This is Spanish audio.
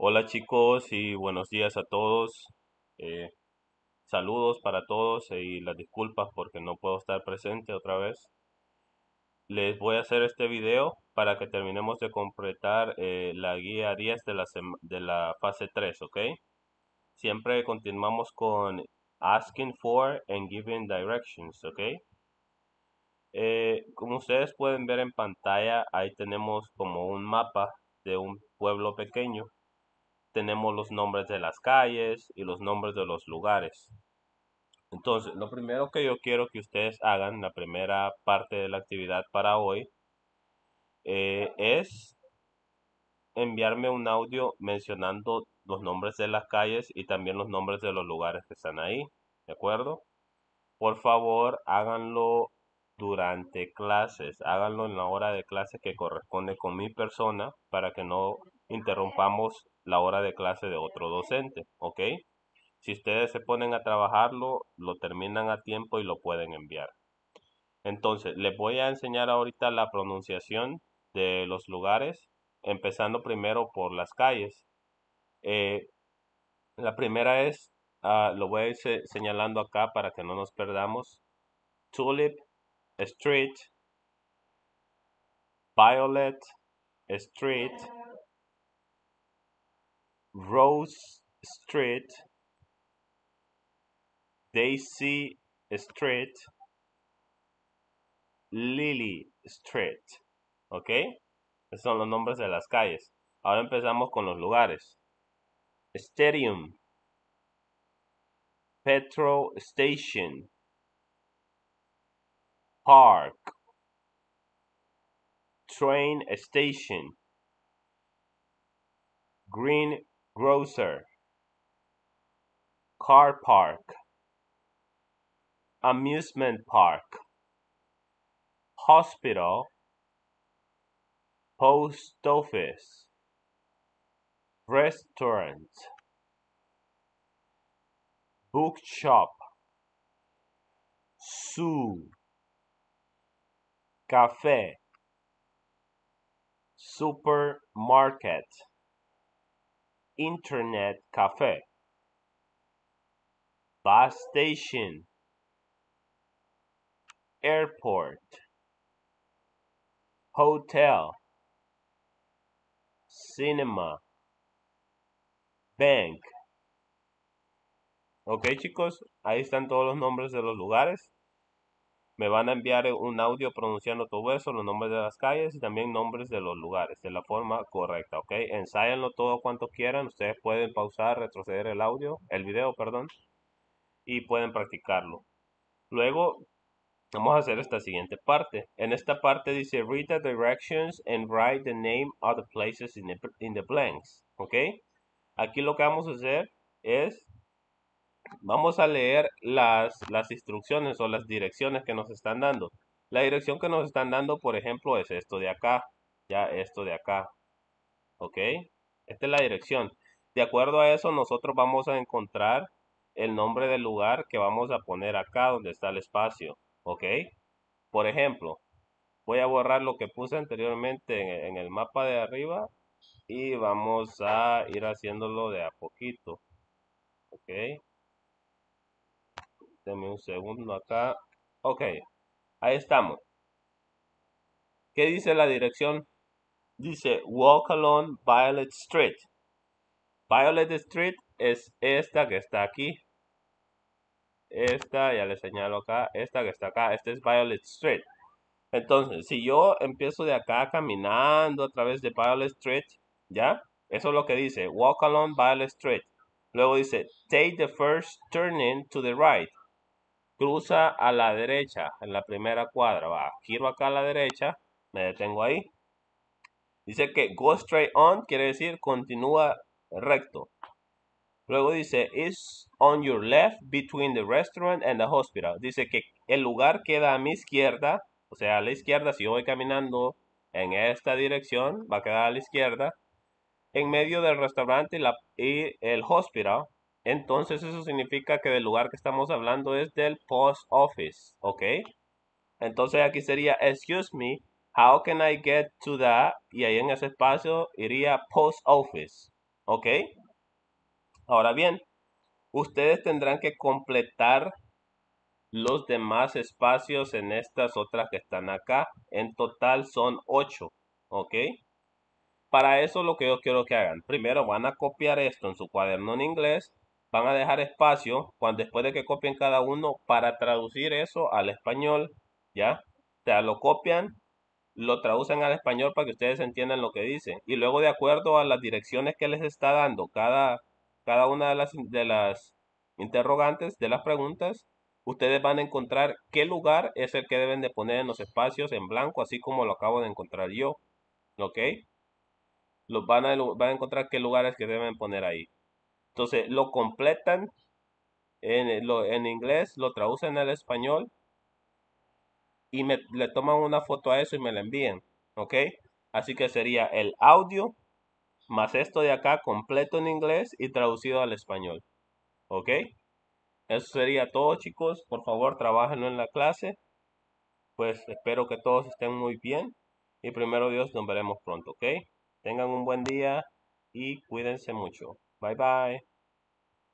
Hola chicos y buenos días a todos. Eh, saludos para todos eh, y las disculpas porque no puedo estar presente otra vez. Les voy a hacer este video para que terminemos de completar eh, la guía 10 de la, de la fase 3, ¿ok? Siempre continuamos con asking for and giving directions, ¿ok? como ustedes pueden ver en pantalla, ahí tenemos como un mapa de un pueblo pequeño tenemos los nombres de las calles y los nombres de los lugares. Entonces, lo primero que yo quiero que ustedes hagan la primera parte de la actividad para hoy eh, es enviarme un audio mencionando los nombres de las calles y también los nombres de los lugares que están ahí, ¿de acuerdo? Por favor, háganlo durante clases, háganlo en la hora de clase que corresponde con mi persona para que no interrumpamos la hora de clase de otro docente, ¿ok? Si ustedes se ponen a trabajarlo, lo terminan a tiempo y lo pueden enviar. Entonces, les voy a enseñar ahorita la pronunciación de los lugares, empezando primero por las calles. Eh, la primera es, ah, lo voy a ir señalando acá para que no nos perdamos, Tulip Street, Violet Street, Rose Street, Daisy Street, Lily Street. ¿Ok? Esos son los nombres de las calles. Ahora empezamos con los lugares. Stadium. Petrol Station. Park. Train Station. Green grocer car park amusement park hospital post office restaurant bookshop zoo cafe supermarket internet cafe bus station airport hotel cinema bank ok chicos ahí están todos los nombres de los lugares me van a enviar un audio pronunciando todo eso, los nombres de las calles y también nombres de los lugares, de la forma correcta, ¿ok? Ensáyanlo todo cuanto quieran, ustedes pueden pausar, retroceder el audio, el video, perdón, y pueden practicarlo. Luego, vamos a hacer esta siguiente parte. En esta parte dice, read the directions and write the name of the places in the, in the blanks, ¿ok? Aquí lo que vamos a hacer es Vamos a leer las, las instrucciones o las direcciones que nos están dando. La dirección que nos están dando, por ejemplo, es esto de acá. Ya esto de acá. ¿Ok? Esta es la dirección. De acuerdo a eso, nosotros vamos a encontrar el nombre del lugar que vamos a poner acá donde está el espacio. ¿Ok? Por ejemplo, voy a borrar lo que puse anteriormente en, el mapa de arriba y vamos a ir haciéndolo de a poquito. ¿Ok? Deme un segundo acá. Ok, ahí estamos. ¿Qué dice la dirección? Dice Walk Along Violet Street. Violet Street es esta que está aquí. Esta, ya le señalo acá. Esta que está acá. Esta es Violet Street. Entonces, si yo empiezo de acá caminando a través de Violet Street, ¿ya? Eso es lo que dice. Walk along Violet Street. Luego dice, take the first turning to the right. Cruza a la derecha en la primera cuadra. Va, giro acá a la derecha. Me detengo ahí. Dice que go straight on quiere decir continúa recto. Luego dice is on your left between the restaurant and the hospital. Dice que el lugar queda a mi izquierda. O sea, a la izquierda, si yo voy caminando en esta dirección, va a quedar a la izquierda en medio del restaurante y, y, el hospital entonces eso significa que el lugar que estamos hablando es del post office, ¿ok? Entonces aquí sería, excuse me, how can I get to that? y ahí en ese espacio iría post office, ¿ok? Ahora bien, ustedes tendrán que completar los demás espacios en estas otras que están acá. En total son ocho. ¿ok? Para eso lo que yo quiero que hagan, primero van a copiar esto en su cuaderno en inglés van a dejar espacio cuando después de que copien cada uno para traducir eso al español, ¿ya? Te lo copian, lo traducen al español para que ustedes entiendan lo que dicen. Y luego de acuerdo a las direcciones que les está dando cada, cada una de las, de las interrogantes, de las preguntas, ustedes van a encontrar qué lugar es el que deben de poner en los espacios en blanco, así como lo acabo de encontrar yo. ¿Ok? Los van a, van a encontrar qué lugares que deben poner ahí. Entonces lo completan en, eh, en inglés, lo traducen al español y le toman una foto a eso y me la envíen, ¿Ok? Así que sería el audio más esto de acá completo en inglés y traducido al español. ¿Ok? Eso sería todo chicos. Por favor, trabajenlo en la clase. Pues espero que todos estén muy bien. Y primero Dios, nos veremos pronto. ¿Ok? Tengan un buen día y cuídense mucho. Bye bye.